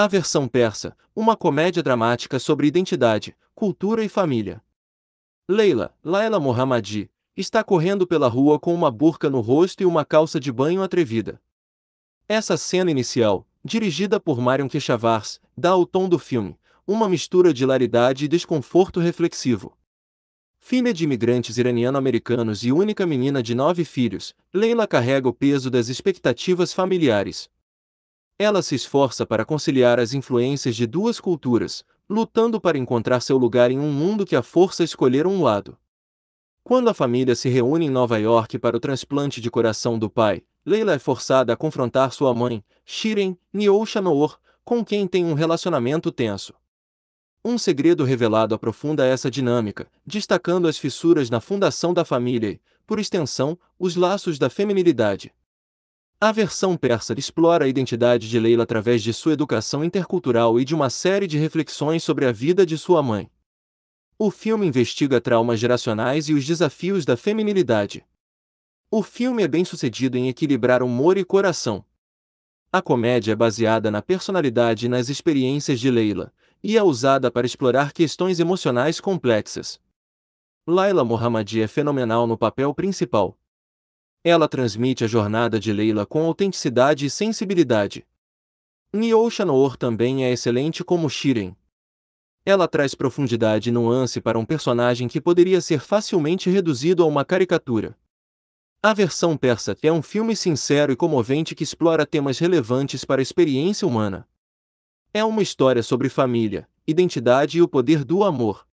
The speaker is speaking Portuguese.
A versão persa, uma comédia dramática sobre identidade, cultura e família. Leila, Laila Mohammadi, está correndo pela rua com uma burca no rosto e uma calça de banho atrevida. Essa cena inicial, dirigida por Marion Keshavars, dá o tom do filme, uma mistura de hilaridade e desconforto reflexivo. Filha de imigrantes iraniano-americanos e única menina de nove filhos, Leila carrega o peso das expectativas familiares, ela se esforça para conciliar as influências de duas culturas, lutando para encontrar seu lugar em um mundo que a força a escolher um lado. Quando a família se reúne em Nova York para o transplante de coração do pai, Leila é forçada a confrontar sua mãe, Shiren Nyoshanoor, com quem tem um relacionamento tenso. Um segredo revelado aprofunda essa dinâmica, destacando as fissuras na fundação da família e, por extensão, os laços da feminilidade. A versão persa explora a identidade de Leila através de sua educação intercultural e de uma série de reflexões sobre a vida de sua mãe. O filme investiga traumas geracionais e os desafios da feminilidade. O filme é bem sucedido em equilibrar humor e coração. A comédia é baseada na personalidade e nas experiências de Leila, e é usada para explorar questões emocionais complexas. Laila Mohammadi é fenomenal no papel principal, ela transmite a jornada de Leila com autenticidade e sensibilidade. Nyosha Noor também é excelente como Shiren. Ela traz profundidade e nuance para um personagem que poderia ser facilmente reduzido a uma caricatura. A versão persa é um filme sincero e comovente que explora temas relevantes para a experiência humana. É uma história sobre família, identidade e o poder do amor.